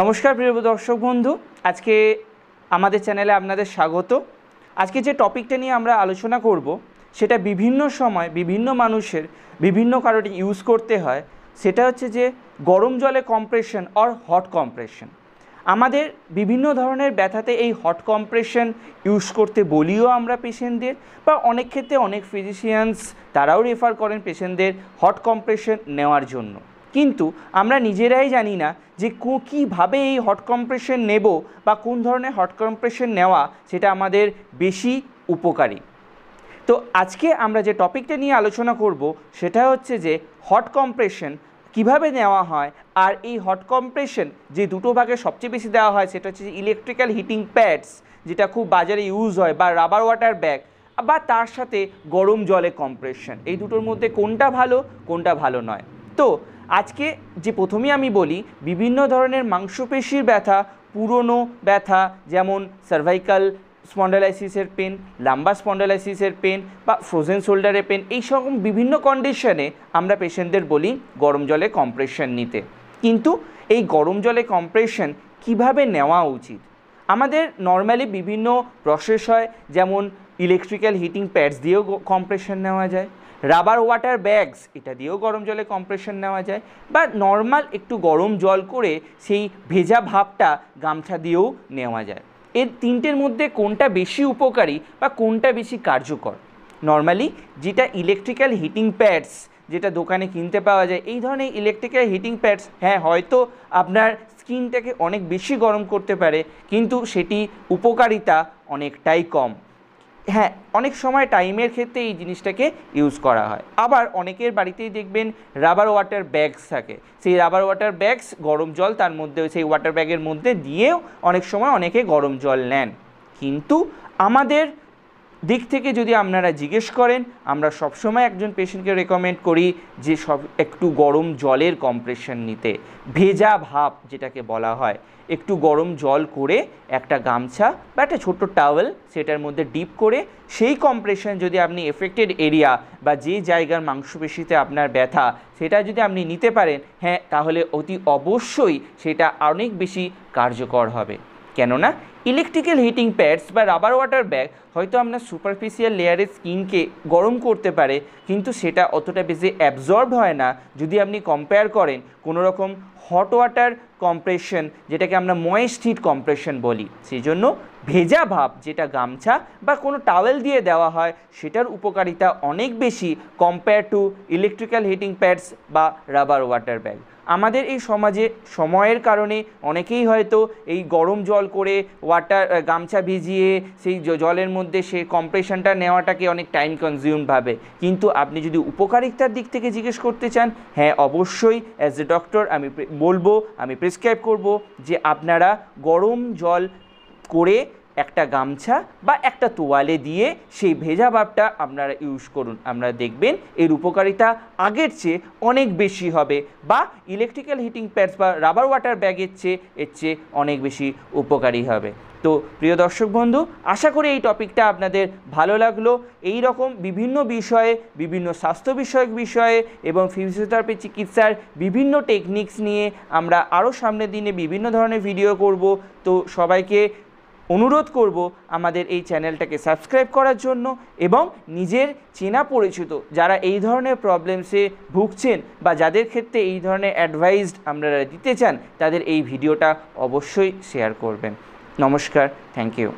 নমস্কার প্রিয় দর্শক বন্ধু আজকে আমাদের চ্যানেলে আপনাদের স্বাগত আজকে যে টপিকটা নিয়ে আমরা আলোচনা করব সেটা বিভিন্ন সময় বিভিন্ন মানুষের বিভিন্ন কারণে ইউজ করতে হয় সেটা হচ্ছে যে গরম জলে কম্প্রেশন অর হট কম্প্রেশন আমাদের বিভিন্ন ধরনের ব্যথাতে এই হট কম্প্রেশন ইউজ করতে বলিও আমরা পেশেন্টদের বা অনেক ক্ষেত্রে অনেক ফিজিশিয়ানস তারাও রেফার করেন পেশেন্টদের হট কম্প্রেশন নেওয়ার জন্য কিন্তু আমরা নিজেরাই জানি না যে কীভাবে এই হট কম্প্রেশন নেব বা কোন ধরনের হট কম্প্রেশন নেওয়া সেটা আমাদের বেশি উপকারী তো আজকে আমরা যে টপিকটা নিয়ে আলোচনা করব সেটা হচ্ছে যে হট কম্প্রেশন কিভাবে নেওয়া হয় আর এই হট কম্প্রেশন যে দুটো ভাগে সবচেয়ে বেশি দেওয়া হয় সেটা হচ্ছে ইলেকট্রিক্যাল হিটিং প্যাডস যেটা খুব বাজারে ইউজ হয় বা রাবার ওয়াটার ব্যাগ বা তার সাথে গরম জলে কম্প্রেশন এই দুটোর মধ্যে কোনটা ভালো কোনটা ভালো নয় তো আজকে যে প্রথমে আমি বলি বিভিন্ন ধরনের মাংসপেশির ব্যথা পুরনো ব্যথা যেমন সার্ভাইকাল স্পন্ডালাইসিসের পেন লাম্বা স্পন্ডালাইসিসের পেন বা ফ্রোজেন শোল্ডারের পেন এই সকম বিভিন্ন কন্ডিশনে আমরা পেশেন্টদের বলি গরম জলে কম্প্রেশন নিতে কিন্তু এই গরম জলে কম্প্রেশন কিভাবে নেওয়া উচিত আমাদের নর্ম্যালি বিভিন্ন প্রসেস হয় যেমন ইলেকট্রিক্যাল হিটিং প্যাডস দিয়েও কম্প্রেশন নেওয়া যায় রাবার ওয়াটার ব্যাগস এটা দিয়েও গরম জলে কম্প্রেশন নেওয়া যায় বা নর্মাল একটু গরম জল করে সেই ভেজা ভাবটা গামছা দিয়েও নেওয়া যায় এর তিনটের মধ্যে কোনটা বেশি উপকারী বা কোনটা বেশি কার্যকর নর্মালি যেটা ইলেকট্রিক্যাল হিটিং প্যাডস যেটা দোকানে কিনতে পাওয়া যায় এই ধরনের ইলেকট্রিক্যাল হিটিং প্যাডস হ্যাঁ হয়তো আপনার স্কিনটাকে অনেক বেশি গরম করতে পারে কিন্তু সেটি উপকারিতা অনেকটাই কম হ্যাঁ অনেক সময় টাইমের ক্ষেত্রে এই জিনিসটাকে ইউজ করা হয় আবার অনেকের বাড়িতেই দেখবেন রাবার ওয়াটার ব্যাগস থাকে সেই রাবার ওয়াটার ব্যাগস গরম জল তার মধ্যে সেই ওয়াটার ব্যাগের মধ্যে দিয়েও অনেক সময় অনেকে গরম জল নেন কিন্তু আমাদের দিক থেকে যদি আপনারা জিজ্ঞেস করেন আমরা সবসময় একজন পেশেন্টকে রেকমেন্ড করি যে সব একটু গরম জলের কম্প্রেশন নিতে ভেজা ভাব যেটাকে বলা হয় একটু গরম জল করে একটা গামছা বা একটা ছোট্ট টাওয়েল সেটার মধ্যে ডিপ করে সেই কম্প্রেশন যদি আপনি এফেক্টেড এরিয়া বা যে জায়গার মাংসপেশিতে আপনার ব্যথা সেটা যদি আপনি নিতে পারেন হ্যাঁ তাহলে অতি অবশ্যই সেটা অনেক বেশি কার্যকর হবে কেননা ইলেকট্রিক্যাল হিটিং প্যাডস বা রাবার ওয়াটার ব্যাগ হয়তো আমরা সুপারফিশিয়াল লেয়ারের স্কিনকে গরম করতে পারে কিন্তু সেটা অতটা বেশি অ্যাবজর্ব হয় না যদি আপনি কম্পেয়ার করেন কোনো রকম হট ওয়াটার কম্প্রেশন যেটাকে আমরা ময়েস্ট হিট কম্প্রেশন বলি সেই জন্য ভেজা ভাব যেটা গামছা বা কোনো টাওয়েল দিয়ে দেওয়া হয় সেটার উপকারিতা অনেক বেশি compare to electrical heating pads বা রাবার ওয়াটার ব্যাগ আমাদের এই সমাজে সময়ের কারণে অনেকেই হয়তো এই গরম জল করে ওয়াটার গামছা ভিজিয়ে সেই জলের মধ্যে সে কম্প্রেশনটা নেওয়াটাকে অনেক টাইম কনজিউম ভাবে কিন্তু আপনি যদি উপকারিতার দিক থেকে জিজ্ঞেস করতে চান হ্যাঁ অবশ্যই অ্যাজ এ ডক্টর আমি বলবো আমি প্রেসক্রাইব করব যে আপনারা গরম জল করে একটা গামছা বা একটা তোয়ালে দিয়ে সেই ভেজা ভাবটা আপনারা ইউজ করুন আপনারা দেখবেন এর উপকারিতা আগের চেয়ে অনেক বেশি হবে বা ইলেকট্রিক্যাল হিটিং প্যাডস বা রাবার ওয়াটার ব্যাগের চেয়ে এর চেয়ে অনেক বেশি উপকারী হবে তো প্রিয় দর্শক বন্ধু আশা করি এই টপিকটা আপনাদের ভালো লাগলো এই রকম বিভিন্ন বিষয়ে বিভিন্ন স্বাস্থ্য বিষয়ক বিষয়ে এবং ফিজিওথেরাপি চিকিৎসার বিভিন্ন টেকনিক্স নিয়ে আমরা আরও সামনের দিনে বিভিন্ন ধরনের ভিডিও করব তো সবাইকে অনুরোধ করব আমাদের এই চ্যানেলটাকে সাবস্ক্রাইব করার জন্য এবং নিজের চেনা পরিচিত যারা এই ধরনের প্রবলেমসে ভুগছেন বা যাদের ক্ষেত্রে এই ধরনের অ্যাডভাইসড আপনারা দিতে চান তাদের এই ভিডিওটা অবশ্যই শেয়ার করবেন নমস্কার থ্যাংক ইউ